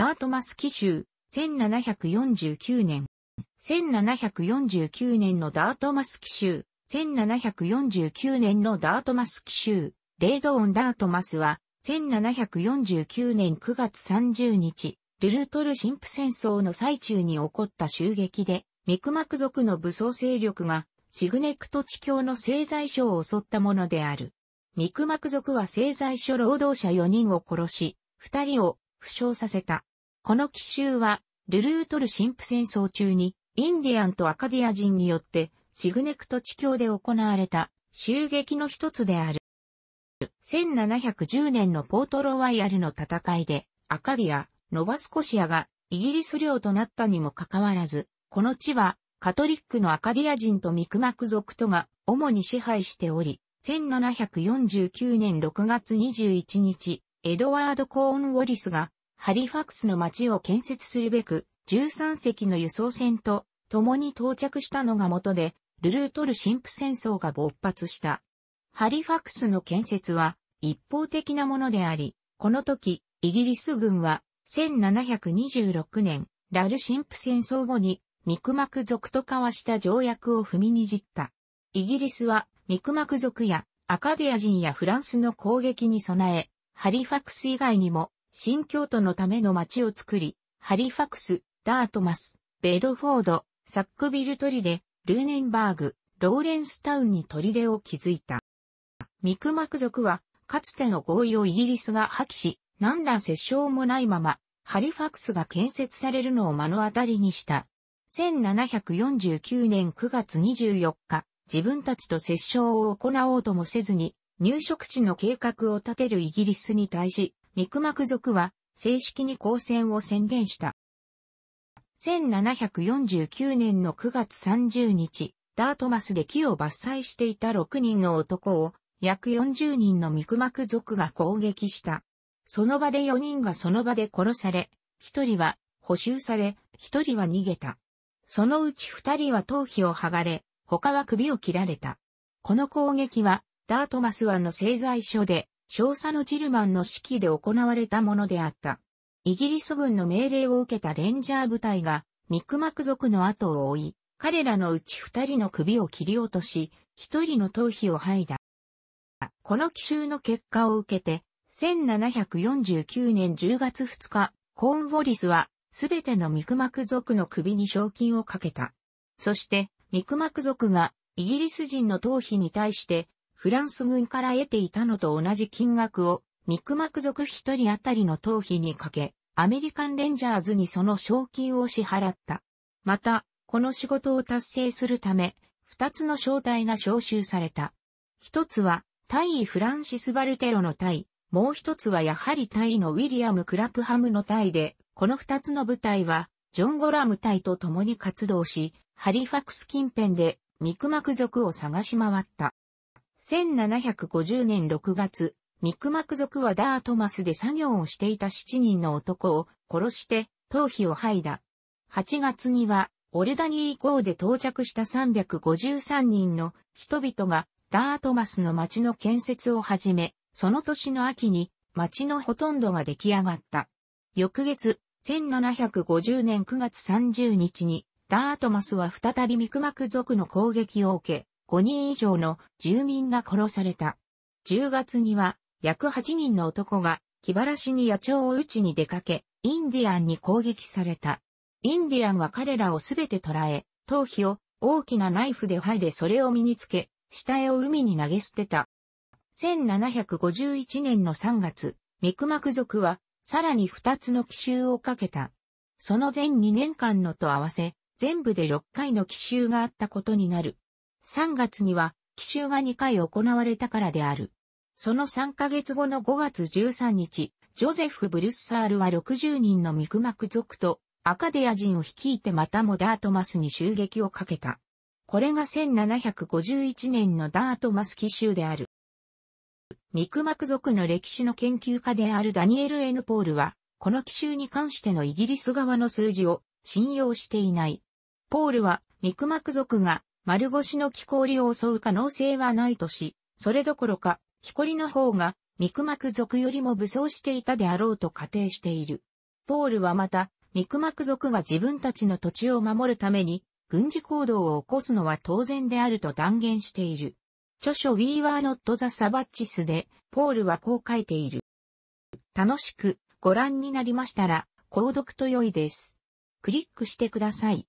ダートマス奇襲、1749年。1749年のダートマス奇襲、1749年のダートマス奇襲、レードオンダートマスは、1749年9月30日、ルルトル神父戦争の最中に起こった襲撃で、ミクマク族の武装勢力が、シグネクト地境の製材所を襲ったものである。ミクマク族は製材所労働者4人を殺し、2人を負傷させた。この奇襲は、ルルートル神父戦争中に、インディアンとアカディア人によって、シグネクト地境で行われた、襲撃の一つである。1710年のポートロワイヤルの戦いで、アカディア、ノバスコシアがイギリス領となったにもかかわらず、この地はカトリックのアカディア人とミクマク族とが主に支配しており、1749年6月21日、エドワード・コーン・ウォリスがハリファクスの町を建設するべく、13隻の輸送船と共に到着したのが元で、ルルートル神父戦争が勃発した。ハリファクスの建設は一方的なものであり、この時、イギリス軍は1726年、ラル神父戦争後に、ミクマク族と交わした条約を踏みにじった。イギリスは、ミクマク族やアカディア人やフランスの攻撃に備え、ハリファクス以外にも、新京都のための町を作り、ハリファクス、ダートマス、ベドフォード、サックビルトリデ、ルーネンバーグ、ローレンスタウンに砦を築いた。ミクマク族は、かつての合意をイギリスが破棄し、何ら折衝もないまま、ハリファクスが建設されるのを目の当たりにした。1749年9月24日、自分たちと折衝を行おうともせずに、入植地の計画を立てるイギリスに対し、ミクマク族は正式に交戦を宣言した。1749年の9月30日、ダートマスで木を伐採していた6人の男を約40人のミクマク族が攻撃した。その場で4人がその場で殺され、1人は補修され、1人は逃げた。そのうち2人は頭皮を剥がれ、他は首を切られた。この攻撃は、ダートマスはの製材所で少佐のジルマンの指揮で行われたものであった。イギリス軍の命令を受けたレンジャー部隊が、ミクマク族の後を追い、彼らのうち二人の首を切り落とし、一人の頭皮を剥いだ。この奇襲の結果を受けて、1749年10月2日、コーンウォリスは、すべてのミクマク族の首に賞金をかけた。そして、ミクマク族が、イギリス人の頭皮に対して、フランス軍から得ていたのと同じ金額を、ミクマク族一人あたりの頭皮にかけ、アメリカンレンジャーズにその賞金を支払った。また、この仕事を達成するため、二つの招待が招集された。一つは、タイ・フランシス・バルテロの隊。もう一つはやはりタイのウィリアム・クラプハムの隊で、この二つの部隊は、ジョン・ゴラム隊と共に活動し、ハリファクス近辺で、ミクマク族を探し回った。1750年6月、ミクマク族はダートマスで作業をしていた7人の男を殺して頭皮を剥いだ。8月には、オルダニー以降で到着した353人の人々がダートマスの町の建設を始め、その年の秋に町のほとんどが出来上がった。翌月、1750年9月30日に、ダートマスは再びミクマク族の攻撃を受け、5人以上の住民が殺された。10月には約8人の男が気晴らしに野鳥を打ちに出かけ、インディアンに攻撃された。インディアンは彼らをすべて捕らえ、頭皮を大きなナイフで剥いでそれを身につけ、死体を海に投げ捨てた。1751年の3月、ミクマク族は、さらに2つの奇襲をかけた。その前2年間のと合わせ、全部で6回の奇襲があったことになる。3月には、奇襲が2回行われたからである。その3ヶ月後の5月13日、ジョゼフ・ブルッサールは60人のミクマク族とアカデア人を率いてまたもダートマスに襲撃をかけた。これが1751年のダートマス奇襲である。ミクマク族の歴史の研究家であるダニエル・エヌ・ポールは、この奇襲に関してのイギリス側の数字を信用していない。ポールは、ミクマク族が丸腰の木こりを襲う可能性はないとし、それどころか、木こりの方が、ミクマク族よりも武装していたであろうと仮定している。ポールはまた、ミクマク族が自分たちの土地を守るために、軍事行動を起こすのは当然であると断言している。著書 We Were Not the Savages で、ポールはこう書いている。楽しくご覧になりましたら、購読と良いです。クリックしてください。